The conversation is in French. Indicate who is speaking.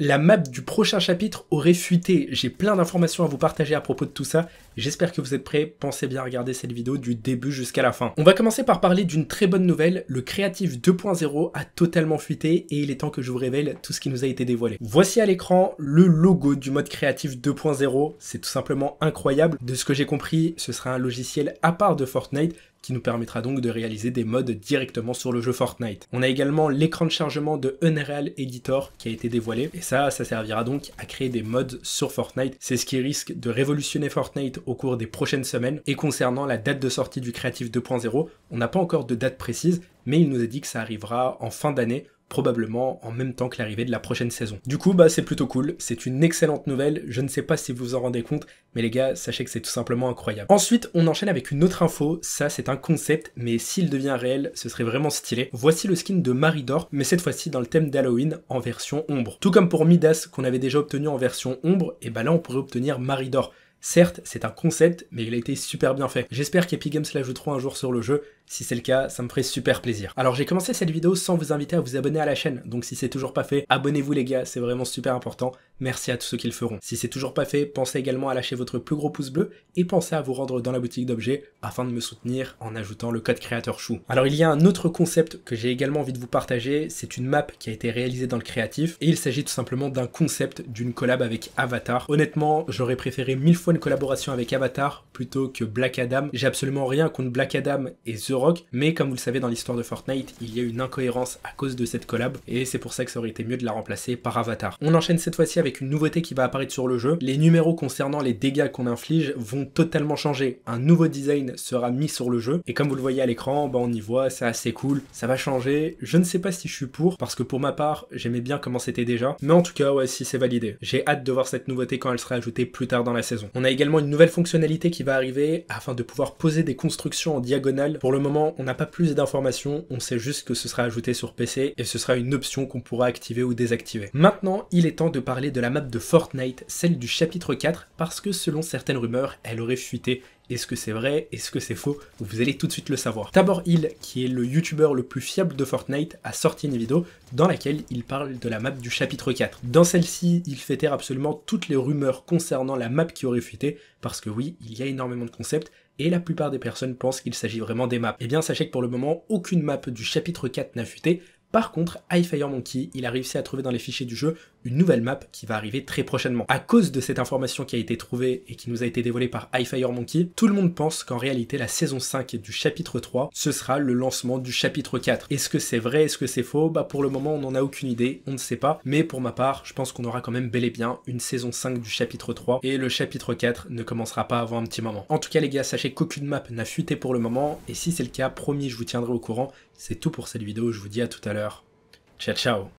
Speaker 1: La map du prochain chapitre aurait fuité. J'ai plein d'informations à vous partager à propos de tout ça. J'espère que vous êtes prêts. Pensez bien à regarder cette vidéo du début jusqu'à la fin. On va commencer par parler d'une très bonne nouvelle. Le Creative 2.0 a totalement fuité et il est temps que je vous révèle tout ce qui nous a été dévoilé. Voici à l'écran le logo du mode Creative 2.0. C'est tout simplement incroyable. De ce que j'ai compris, ce sera un logiciel à part de Fortnite qui nous permettra donc de réaliser des modes directement sur le jeu Fortnite. On a également l'écran de chargement de Unreal Editor qui a été dévoilé et ça, ça servira donc à créer des modes sur Fortnite. C'est ce qui risque de révolutionner Fortnite au cours des prochaines semaines. Et concernant la date de sortie du Creative 2.0, on n'a pas encore de date précise, mais il nous a dit que ça arrivera en fin d'année probablement en même temps que l'arrivée de la prochaine saison. Du coup, bah c'est plutôt cool, c'est une excellente nouvelle, je ne sais pas si vous vous en rendez compte, mais les gars, sachez que c'est tout simplement incroyable. Ensuite, on enchaîne avec une autre info, ça c'est un concept, mais s'il devient réel, ce serait vraiment stylé. Voici le skin de Maridor, mais cette fois-ci dans le thème d'Halloween en version ombre. Tout comme pour Midas qu'on avait déjà obtenu en version ombre, et bah là on pourrait obtenir Maridor. Certes, c'est un concept, mais il a été super bien fait. J'espère qu'Happy Games l'ajouteront un jour sur le jeu. Si c'est le cas, ça me ferait super plaisir. Alors j'ai commencé cette vidéo sans vous inviter à vous abonner à la chaîne, donc si c'est toujours pas fait, abonnez-vous les gars, c'est vraiment super important. Merci à tous ceux qui le feront. Si c'est toujours pas fait, pensez également à lâcher votre plus gros pouce bleu et pensez à vous rendre dans la boutique d'objets afin de me soutenir en ajoutant le code créateur chou. Alors il y a un autre concept que j'ai également envie de vous partager, c'est une map qui a été réalisée dans le créatif et il s'agit tout simplement d'un concept d'une collab avec Avatar. Honnêtement, j'aurais préféré mille fois une collaboration avec Avatar plutôt que Black Adam. J'ai absolument rien contre Black Adam et The Rock, mais comme vous le savez dans l'histoire de Fortnite, il y a une incohérence à cause de cette collab et c'est pour ça que ça aurait été mieux de la remplacer par Avatar. On enchaîne cette fois-ci avec une nouveauté qui va apparaître sur le jeu. Les numéros concernant les dégâts qu'on inflige vont totalement changer. Un nouveau design sera mis sur le jeu. Et comme vous le voyez à l'écran, bah, on y voit, c'est assez cool. Ça va changer. Je ne sais pas si je suis pour, parce que pour ma part, j'aimais bien comment c'était déjà. Mais en tout cas, ouais, si c'est validé. J'ai hâte de voir cette nouveauté quand elle sera ajoutée plus tard dans la saison. On a également une nouvelle fonctionnalité qui va arriver afin de pouvoir poser des constructions en diagonale. Pour le moment, on n'a pas plus d'informations, on sait juste que ce sera ajouté sur PC et ce sera une option qu'on pourra activer ou désactiver. Maintenant, il est temps de parler de la map de Fortnite, celle du chapitre 4, parce que selon certaines rumeurs, elle aurait fuité. Est-ce que c'est vrai Est-ce que c'est faux Vous allez tout de suite le savoir. d'abord il qui est le youtubeur le plus fiable de Fortnite, a sorti une vidéo dans laquelle il parle de la map du chapitre 4. Dans celle-ci, il fait taire absolument toutes les rumeurs concernant la map qui aurait fuité, parce que oui, il y a énormément de concepts, et la plupart des personnes pensent qu'il s'agit vraiment des maps. Eh bien, sachez que pour le moment, aucune map du chapitre 4 n'a fuité, par contre, Highfire Monkey, il a réussi à trouver dans les fichiers du jeu une nouvelle map qui va arriver très prochainement. À cause de cette information qui a été trouvée et qui nous a été dévoilée par Highfire Monkey, tout le monde pense qu'en réalité la saison 5 du chapitre 3, ce sera le lancement du chapitre 4. Est-ce que c'est vrai, est-ce que c'est faux Bah pour le moment on n'en a aucune idée, on ne sait pas, mais pour ma part, je pense qu'on aura quand même bel et bien une saison 5 du chapitre 3 et le chapitre 4 ne commencera pas avant un petit moment. En tout cas les gars, sachez qu'aucune map n'a fuité pour le moment et si c'est le cas, promis, je vous tiendrai au courant. C'est tout pour cette vidéo, je vous dis à tout à l'heure Ciao, ciao.